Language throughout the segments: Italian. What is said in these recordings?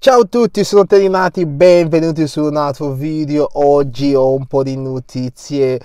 Ciao a tutti, sono Terinati, benvenuti su un altro video. Oggi ho un po' di notizie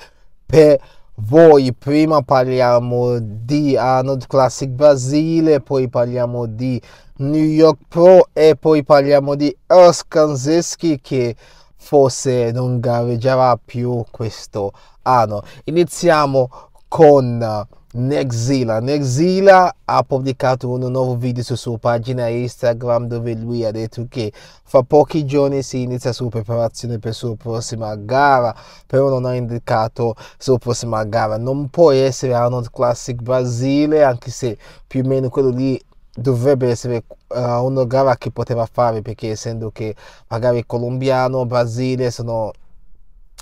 per voi. Prima parliamo di Arnold Classic Brasile, poi parliamo di New York Pro e poi parliamo di Oskanzeski che forse non gareggerà più questo anno. Iniziamo con Nexila. Nexila ha pubblicato un nuovo video su sua pagina Instagram dove lui ha detto che fra pochi giorni si inizia la sua preparazione per la sua prossima gara, però non ha indicato la sua prossima gara. Non può essere Arnold Classic Brasile, anche se più o meno quello lì dovrebbe essere eh, una gara che poteva fare perché essendo che magari colombiano, Brasile sono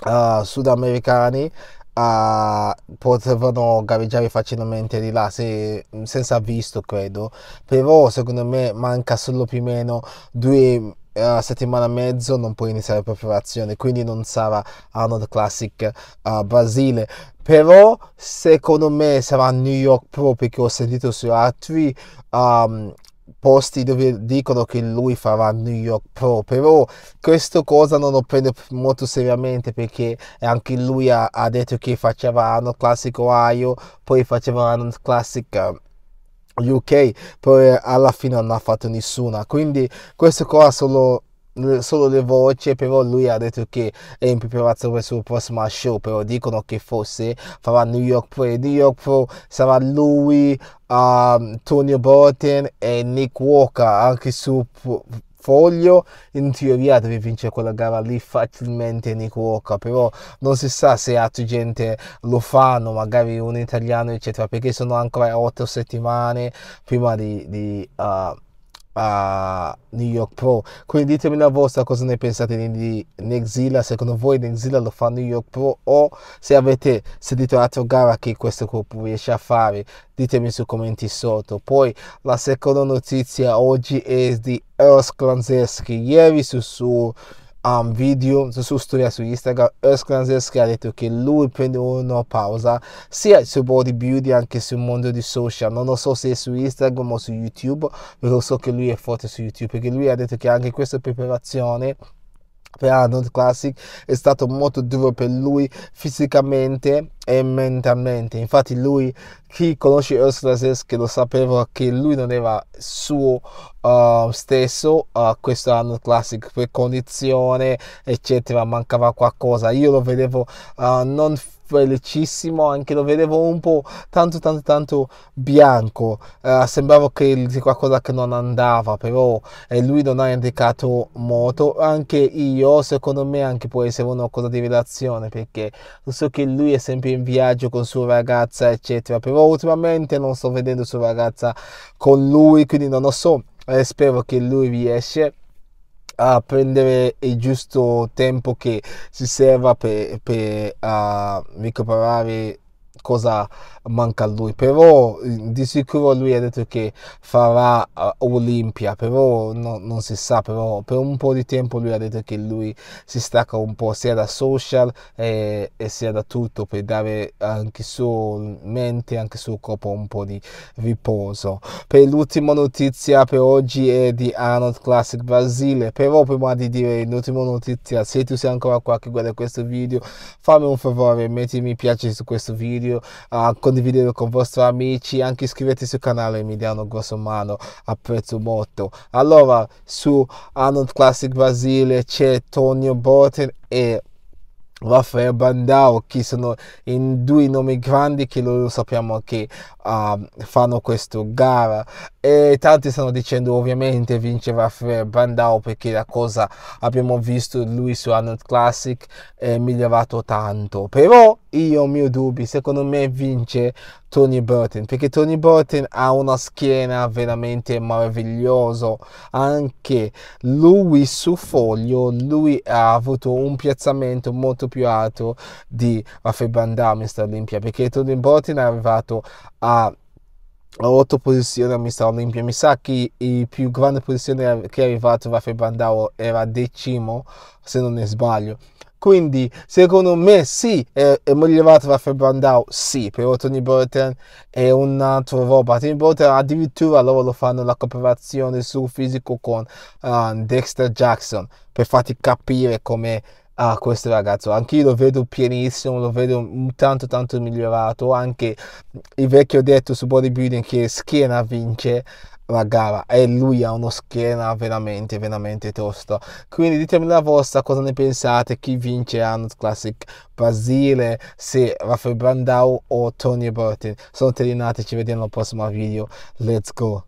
Uh, sudamericani Uh, potevano gareggiare facilmente di là se, senza visto credo però secondo me manca solo più o meno due uh, settimane e mezzo non può iniziare la preparazione quindi non sarà Arnold Classic uh, Brasile però secondo me sarà New York Pro perché ho sentito su altri um, posti dove dicono che lui farà New York Pro, però questa cosa non lo prende molto seriamente perché anche lui ha, ha detto che faceva anno classico Ohio, poi faceva anno classico UK, poi alla fine non ha fatto nessuna, quindi questo qua solo solo le voci però lui ha detto che è in preparazione per il suo prossimo show però dicono che forse farà New York Pro e New York Pro sarà lui um, Tony Burton e Nick Walker anche su foglio in teoria deve vincere quella gara lì facilmente Nick Walker però non si sa se altre gente lo fanno magari un italiano eccetera perché sono ancora 8 settimane prima di, di uh, a New York Pro. Quindi ditemi la vostra cosa ne pensate di Nexila, secondo voi Nexila lo fa New York Pro o se avete sentito un'altra gara che questo gruppo riesce a fare, ditemi sui commenti sotto. Poi la seconda notizia oggi è di Eros Klanzeski, ieri su, su um, video, su storia su Instagram, Özcan che ha detto che lui prende una pausa sia sul body beauty anche sul mondo di social, non lo so se è su Instagram o su YouTube, lo so che lui è forte su YouTube perché lui ha detto che anche questa preparazione per Arnold Classic è stato molto duro per lui fisicamente e mentalmente. Infatti lui, chi conosce Öztrases che lo sapeva che lui non era suo uh, stesso a uh, questo anno classico per condizione, eccetera, mancava qualcosa. Io lo vedevo uh, non felicissimo, anche lo vedevo un po' tanto tanto tanto bianco, uh, sembrava che qualcosa che non andava, però eh, lui non ha indicato molto, anche io secondo me anche può essere una cosa di relazione perché lo so che lui è sempre in viaggio con sua ragazza, eccetera. Però ultimamente non sto vedendo sua ragazza con lui, quindi non lo so. Eh, spero che lui riesca a prendere il giusto tempo che si serva per, per uh, recuperare cosa manca a lui, però eh, di sicuro lui ha detto che farà eh, Olimpia, però no, non si sa, però per un po' di tempo lui ha detto che lui si stacca un po' sia da social e, eh, e sia da tutto per dare anche sua mente, anche suo corpo un po' di riposo. Per l'ultima notizia per oggi è di Arnold Classic Brasile, però prima di dire l'ultima notizia, se tu sei ancora qua che guarda questo video, fammi un favore, metti mi piace su questo video video, uh, condividetelo con i vostri amici, anche iscrivetevi sul canale Emiliano Grossomano, apprezzo molto. Allora, su Arnold Classic Brasile c'è Tonio Borten e Rafael Bandao, che sono in due nomi grandi che loro sappiamo che uh, fanno questa gara e tanti stanno dicendo ovviamente vince Rafael Bandao perché la cosa abbiamo visto lui su Arnold Classic è migliorato tanto però io ho i miei dubbi secondo me vince Tony Burton perché Tony Burton ha una schiena veramente meravigliosa anche lui su foglio lui ha avuto un piazzamento molto più alto di Raffaele Bandam in Olympia perché Tony Burton è arrivato a a otto posizioni a Mista Olimpia. Mi sa che il più grande posizione che è arrivato Rafael Bandao era decimo, se non ne sbaglio. Quindi, secondo me, sì, è, è migliorato Rafael Brandao, sì, però Tony Burton è un'altra roba. Tony Burton addirittura loro lo fanno la cooperazione sul fisico con uh, Dexter Jackson per farti capire come a ah, questo ragazzo. Anche io lo vedo pienissimo, lo vedo tanto tanto migliorato. Anche il vecchio detto su bodybuilding che schiena vince la gara e lui ha uno schiena veramente veramente tosto quindi ditemi la vostra cosa ne pensate chi vince Arnold Classic Brasile se Rafael Brandau o Tony Burton sono terminati ci vediamo al prossimo video let's go